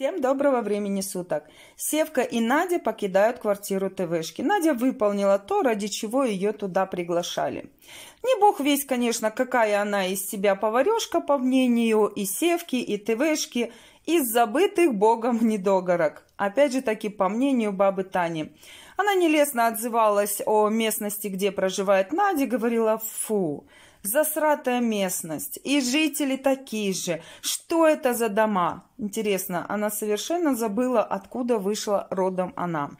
Всем доброго времени суток. Севка и Надя покидают квартиру ТВшки. Надя выполнила то, ради чего ее туда приглашали. Не бог весь, конечно, какая она из себя поварешка, по мнению и Севки, и ТВшки, из забытых богом недогорок. Опять же таки, по мнению бабы Тани. Она нелестно отзывалась о местности, где проживает Надя, говорила «фу». Засратая местность. И жители такие же. Что это за дома? Интересно, она совершенно забыла, откуда вышла родом она.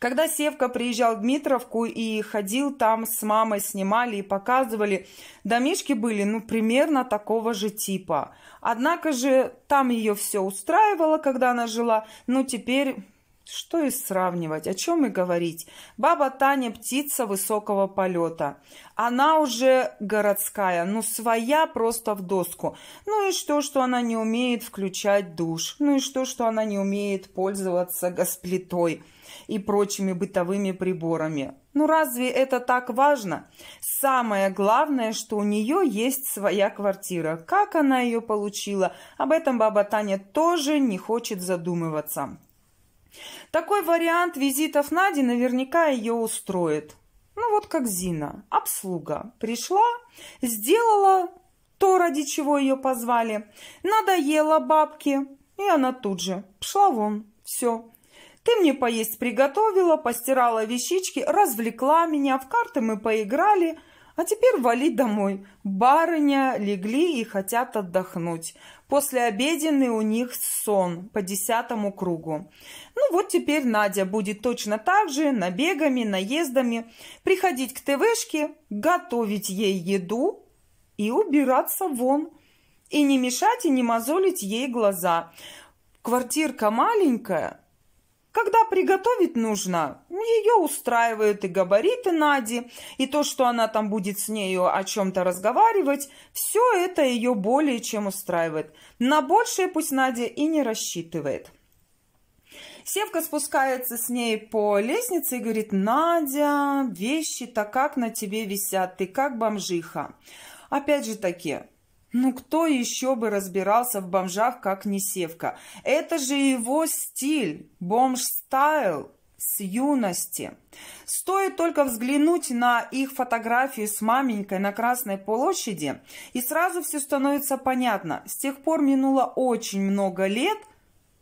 Когда Севка приезжал в Дмитровку и ходил там с мамой, снимали и показывали, домишки были, ну, примерно такого же типа. Однако же там ее все устраивало, когда она жила, Но ну, теперь что и сравнивать, о чем и говорить. Баба Таня – птица высокого полета. Она уже городская, ну своя просто в доску. Ну и что, что она не умеет включать душ? Ну и что, что она не умеет пользоваться газплитой и прочими бытовыми приборами? Ну разве это так важно? Самое главное, что у нее есть своя квартира. Как она ее получила, об этом баба Таня тоже не хочет задумываться. Такой вариант визитов Нади наверняка ее устроит. Ну вот как Зина, обслуга. Пришла, сделала то, ради чего ее позвали. Надоела бабки, и она тут же пшла вон, все. Ты мне поесть приготовила, постирала вещички, развлекла меня, в карты мы поиграли – а теперь вали домой. Барыня легли и хотят отдохнуть. После обеденный у них сон по десятому кругу. Ну вот теперь Надя будет точно так же набегами, наездами приходить к ТВшке, готовить ей еду и убираться вон. И не мешать и не мозолить ей глаза. Квартирка маленькая, когда приготовить нужно, ее устраивают и габариты Нади, и то, что она там будет с нею о чем-то разговаривать, все это ее более чем устраивает. На большее пусть Надя и не рассчитывает. Севка спускается с ней по лестнице и говорит, «Надя, вещи-то как на тебе висят, ты как бомжиха». Опять же таки, ну кто еще бы разбирался в бомжах, как не Севка? Это же его стиль, бомж-стайл с юности. Стоит только взглянуть на их фотографию с маменькой на Красной площади, и сразу все становится понятно. С тех пор минуло очень много лет,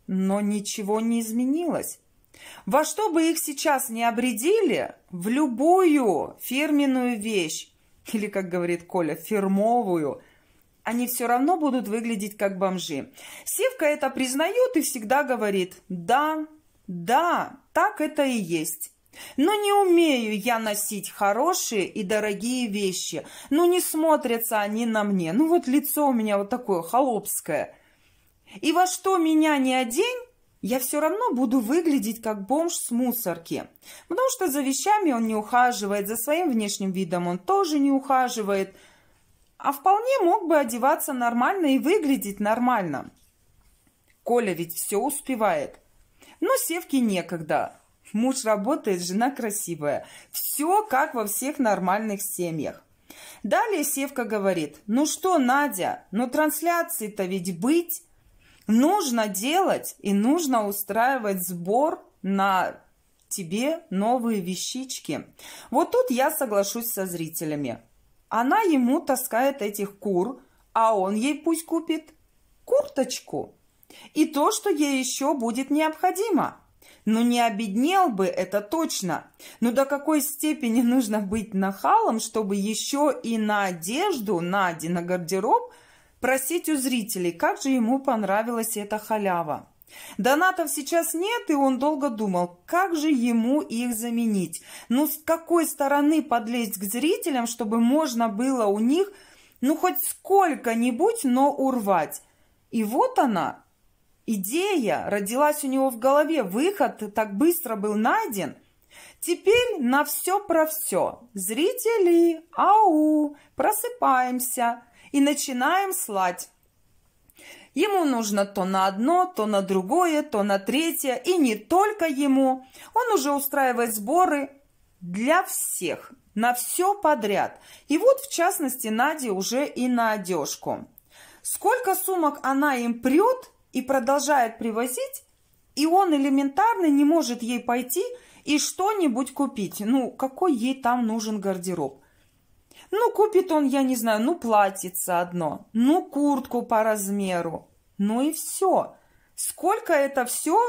но ничего не изменилось. Во что бы их сейчас не обредили, в любую фирменную вещь, или, как говорит Коля, фирмовую – они все равно будут выглядеть как бомжи. Севка это признает и всегда говорит «да, да, так это и есть». Но не умею я носить хорошие и дорогие вещи. Ну, не смотрятся они на мне. Ну, вот лицо у меня вот такое холопское. И во что меня не одень, я все равно буду выглядеть как бомж с мусорки. Потому что за вещами он не ухаживает, за своим внешним видом он тоже не ухаживает – а вполне мог бы одеваться нормально и выглядеть нормально. Коля ведь все успевает. Но Севке некогда. Муж работает, жена красивая. Все как во всех нормальных семьях. Далее Севка говорит, ну что, Надя, ну трансляции-то ведь быть. Нужно делать и нужно устраивать сбор на тебе новые вещички. Вот тут я соглашусь со зрителями. Она ему таскает этих кур, а он ей пусть купит курточку. И то, что ей еще будет необходимо. Но ну, не обеднел бы, это точно. Но ну, до какой степени нужно быть нахалом, чтобы еще и на одежду, на один на гардероб просить у зрителей, как же ему понравилась эта халява. Донатов сейчас нет, и он долго думал, как же ему их заменить. Ну, с какой стороны подлезть к зрителям, чтобы можно было у них, ну, хоть сколько-нибудь, но урвать. И вот она, идея, родилась у него в голове, выход так быстро был найден. Теперь на все про все. Зрители, ау, просыпаемся и начинаем слать. Ему нужно то на одно, то на другое, то на третье. И не только ему. Он уже устраивает сборы для всех, на все подряд. И вот, в частности, Наде уже и на одежку. Сколько сумок она им прет и продолжает привозить, и он элементарно не может ей пойти и что-нибудь купить. Ну, какой ей там нужен гардероб? Ну, купит он, я не знаю, ну, платьице одно, ну, куртку по размеру. Ну и все. Сколько это все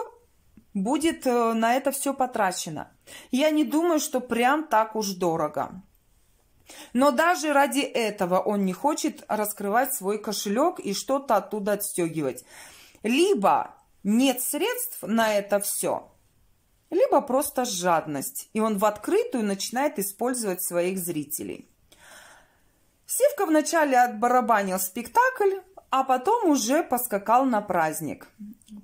будет э, на это все потрачено? Я не думаю, что прям так уж дорого. Но даже ради этого он не хочет раскрывать свой кошелек и что-то оттуда отстегивать. Либо нет средств на это все, либо просто жадность, и он в открытую начинает использовать своих зрителей. Сивка вначале отбарабанил спектакль, а потом уже поскакал на праздник.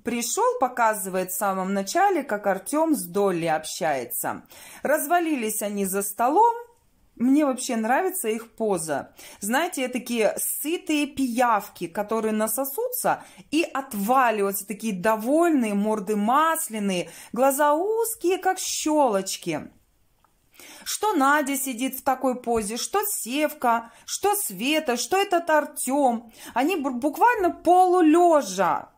Пришел, показывает в самом начале, как Артем с Долли общается. Развалились они за столом, мне вообще нравится их поза. Знаете, такие сытые пиявки, которые насосутся и отваливаются, такие довольные, морды масляные, глаза узкие, как щелочки. Что Надя сидит в такой позе, что Севка, что Света, что этот Артем. Они буквально полулежа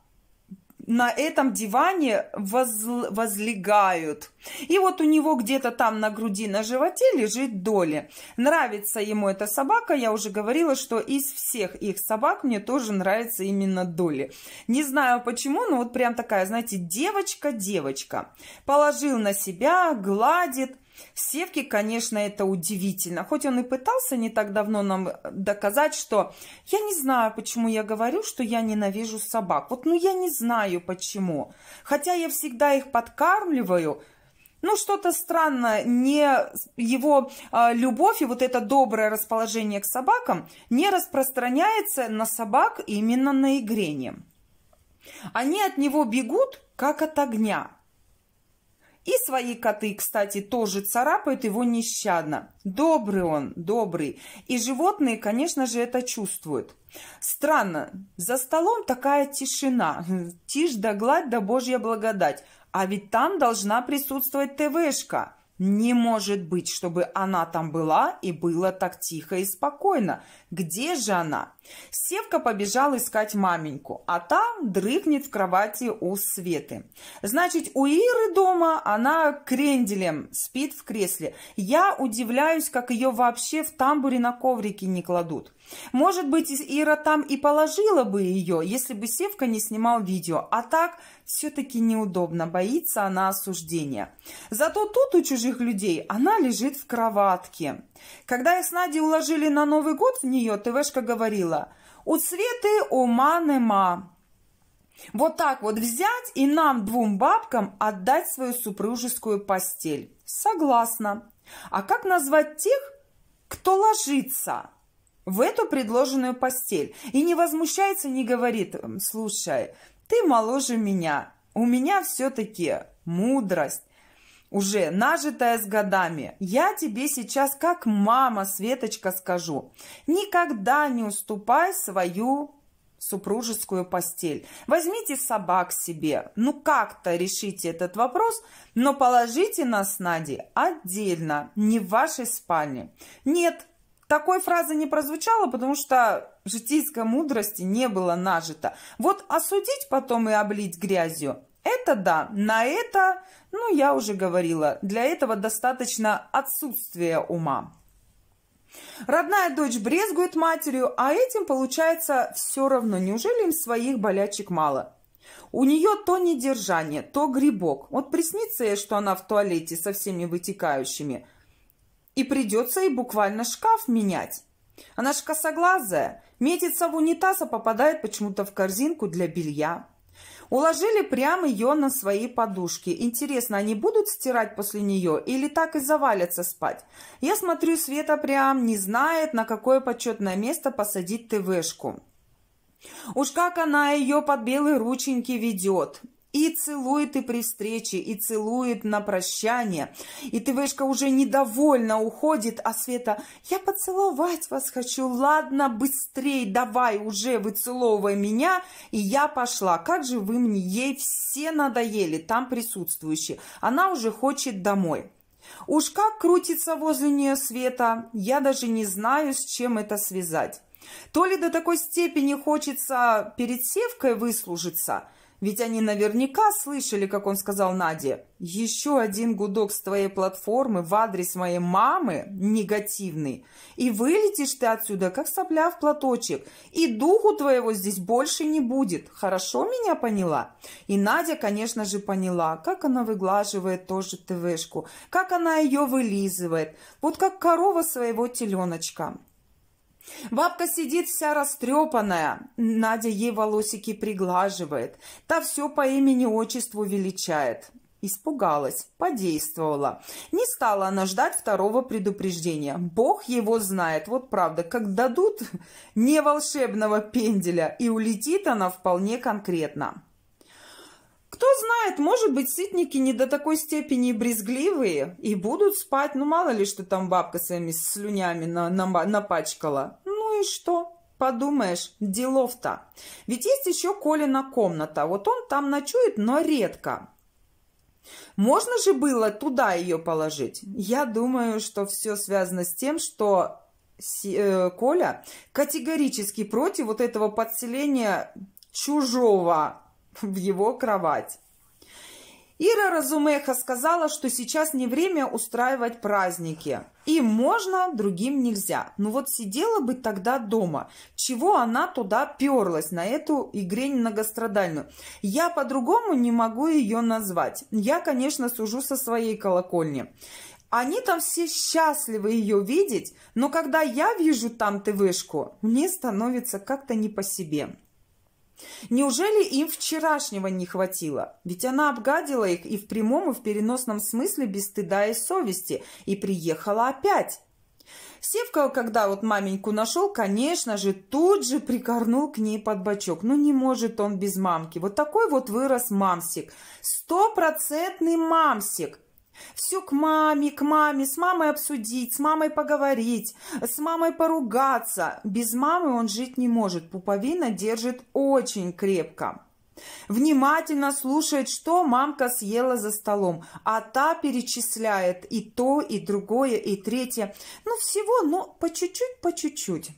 на этом диване воз, возлегают. И вот у него где-то там на груди, на животе лежит Доли. Нравится ему эта собака. Я уже говорила, что из всех их собак мне тоже нравится именно Доли. Не знаю почему, но вот прям такая, знаете, девочка-девочка. Положил на себя, гладит, Севки, конечно, это удивительно. Хоть он и пытался не так давно нам э, доказать, что я не знаю, почему я говорю, что я ненавижу собак. Вот ну я не знаю почему. Хотя я всегда их подкармливаю, ну, что-то странно, не его а, любовь и вот это доброе расположение к собакам не распространяется на собак именно на игрене. Они от него бегут, как от огня. И свои коты, кстати, тоже царапают его нещадно. Добрый он, добрый. И животные, конечно же, это чувствуют. Странно, за столом такая тишина. Тишь да гладь да божья благодать. А ведь там должна присутствовать ТВшка. Не может быть, чтобы она там была и было так тихо и спокойно. Где же она? Севка побежал искать маменьку, а та дрыхнет в кровати у Светы. Значит, у Иры дома она кренделем спит в кресле. Я удивляюсь, как ее вообще в тамбуре на коврике не кладут. Может быть, Ира там и положила бы ее, если бы Севка не снимал видео. А так все-таки неудобно, боится она осуждения. Зато тут у чужих людей она лежит в кроватке. Когда их с Надей уложили на Новый год в нее, ТВшка говорила «У Светы ума нема». Вот так вот взять и нам, двум бабкам, отдать свою супружескую постель. Согласна. А как назвать тех, кто ложится в эту предложенную постель и не возмущается, не говорит, слушай, ты моложе меня. У меня все-таки мудрость, уже нажитая с годами. Я тебе сейчас, как мама, Светочка, скажу. Никогда не уступай свою супружескую постель. Возьмите собак себе. Ну как-то решите этот вопрос, но положите нас с Надей отдельно, не в вашей спальне. Нет, такой фразы не прозвучало, потому что житейской мудрости не было нажито. Вот осудить потом и облить грязью – это да, на это, ну, я уже говорила, для этого достаточно отсутствия ума. Родная дочь брезгует матерью, а этим получается все равно. Неужели им своих болячек мало? У нее то недержание, то грибок. Вот приснится ей, что она в туалете со всеми вытекающими – и придется ей буквально шкаф менять. Она же косоглазая, метится в унитаз, а попадает почему-то в корзинку для белья. Уложили прямо ее на свои подушки. Интересно, они будут стирать после нее или так и завалятся спать? Я смотрю, Света прям не знает, на какое почетное место посадить ТВшку. Уж как она ее под белые рученьки ведет. И целует и при встрече, и целует на прощание. И ТВшка уже недовольна уходит, а Света, я поцеловать вас хочу, ладно, быстрей, давай уже выцеловывай меня, и я пошла. Как же вы мне, ей все надоели, там присутствующие. Она уже хочет домой. Уж как крутится возле нее Света, я даже не знаю, с чем это связать. То ли до такой степени хочется перед севкой выслужиться – ведь они наверняка слышали, как он сказал Наде, «Еще один гудок с твоей платформы в адрес моей мамы негативный, и вылетишь ты отсюда, как сопля в платочек, и духу твоего здесь больше не будет. Хорошо меня поняла?» И Надя, конечно же, поняла, как она выглаживает тоже ТВшку, как она ее вылизывает, вот как корова своего теленочка. Бабка сидит вся растрепанная, Надя ей волосики приглаживает, та все по имени-отчеству величает. Испугалась, подействовала. Не стала она ждать второго предупреждения. Бог его знает, вот правда, как дадут не волшебного пенделя, и улетит она вполне конкретно. Кто знает, может быть, сытники не до такой степени брезгливые и будут спать. Ну, мало ли, что там бабка своими слюнями на, на, напачкала. Ну и что? Подумаешь, делов-то. Ведь есть еще Колина комната. Вот он там ночует, но редко. Можно же было туда ее положить? Я думаю, что все связано с тем, что э, Коля категорически против вот этого подселения чужого в его кровать. Ира Разумеха сказала, что сейчас не время устраивать праздники. И можно, другим нельзя. Ну вот сидела бы тогда дома. Чего она туда перлась, на эту игре многострадальную? Я по-другому не могу ее назвать. Я, конечно, сужу со своей колокольни. Они там все счастливы ее видеть, но когда я вижу там ТВшку, мне становится как-то не по себе. Неужели им вчерашнего не хватило? Ведь она обгадила их и в прямом, и в переносном смысле без стыда и совести, и приехала опять. Севка, когда вот маменьку нашел, конечно же, тут же прикорнул к ней под бочок. Ну, не может он без мамки. Вот такой вот вырос мамсик. Стопроцентный мамсик. Все к маме, к маме, с мамой обсудить, с мамой поговорить, с мамой поругаться. Без мамы он жить не может, пуповина держит очень крепко. Внимательно слушает, что мамка съела за столом, а та перечисляет и то, и другое, и третье. Ну, всего, но по чуть-чуть, по чуть-чуть.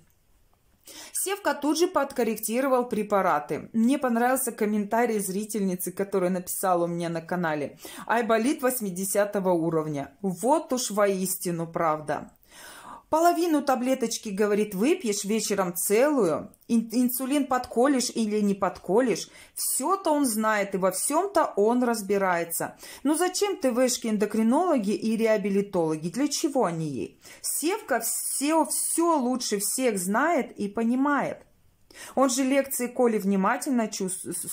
Севка тут же подкорректировал препараты. Мне понравился комментарий зрительницы, которая написала у меня на канале. Айболит 80 уровня. Вот уж воистину правда. Половину таблеточки, говорит, выпьешь, вечером целую, инсулин подколешь или не подколешь. Все-то он знает, и во всем-то он разбирается. Но ну зачем ты вышки эндокринологи и реабилитологи? Для чего они ей? Севка все, все лучше всех знает и понимает. Он же лекции Коли внимательно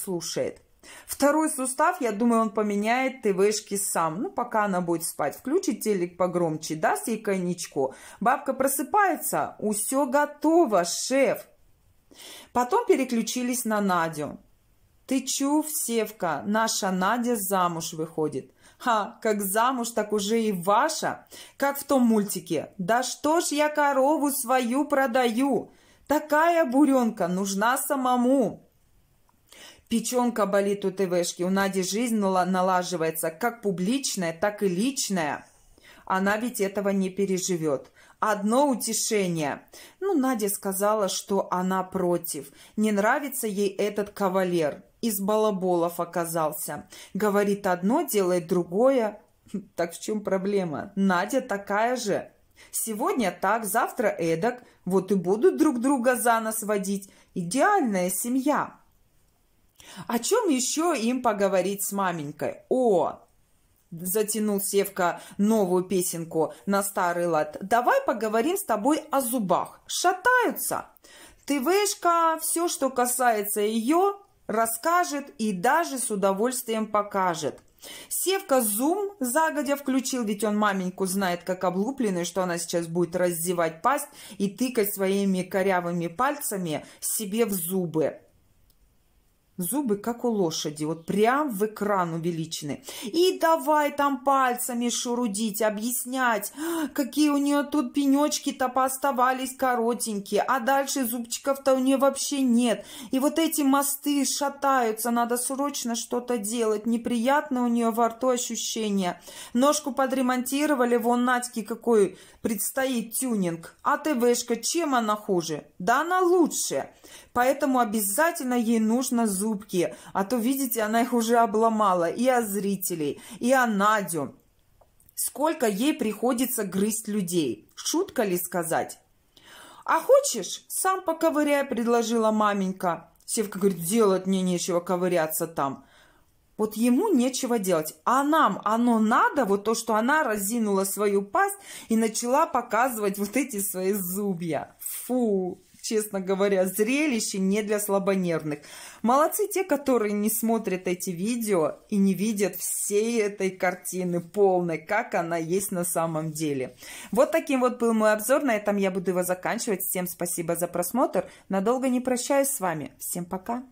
слушает. Второй сустав, я думаю, он поменяет ТВшки сам. Ну, пока она будет спать. Включит телек погромче, даст ей коньячку. Бабка просыпается. Усё готово, шеф. Потом переключились на Надю. Ты чув, Севка, наша Надя замуж выходит. Ха, как замуж, так уже и ваша. Как в том мультике. Да что ж я корову свою продаю? Такая буренка нужна самому. Печенка болит у ТВшки. У Нади жизнь налаживается как публичная, так и личная. Она ведь этого не переживет. Одно утешение. Ну, Надя сказала, что она против. Не нравится ей этот кавалер. Из балаболов оказался. Говорит одно, делает другое. Хм, так в чем проблема? Надя такая же. Сегодня так, завтра эдак. Вот и будут друг друга за нас водить. Идеальная семья. О чем еще им поговорить с маменькой? О, затянул Севка новую песенку на старый лад. «Давай поговорим с тобой о зубах. Шатаются?» ТВшка все, что касается ее, расскажет и даже с удовольствием покажет. Севка зум загодя включил, ведь он маменьку знает как облупленный, что она сейчас будет раздевать пасть и тыкать своими корявыми пальцами себе в зубы. Зубы, как у лошади, вот прям в экран увеличены. И давай там пальцами шурудить, объяснять, какие у нее тут пенечки-то пооставались коротенькие, а дальше зубчиков-то у нее вообще нет. И вот эти мосты шатаются, надо срочно что-то делать. Неприятно у нее во рту ощущение. Ножку подремонтировали, вон Надьке какой предстоит тюнинг. А ТВшка, чем она хуже? Да она лучше. Поэтому обязательно ей нужно зуб зубки, а то, видите, она их уже обломала и о зрителей, и о Надю. Сколько ей приходится грызть людей? Шутка ли сказать? «А хочешь, сам поковыряй», – предложила маменька. Севка говорит, делать мне нечего ковыряться там. Вот ему нечего делать. А нам оно надо, вот то, что она разинула свою пасть и начала показывать вот эти свои зубья. Фу! честно говоря, зрелище не для слабонервных. Молодцы те, которые не смотрят эти видео и не видят всей этой картины полной, как она есть на самом деле. Вот таким вот был мой обзор. На этом я буду его заканчивать. Всем спасибо за просмотр. Надолго не прощаюсь с вами. Всем пока.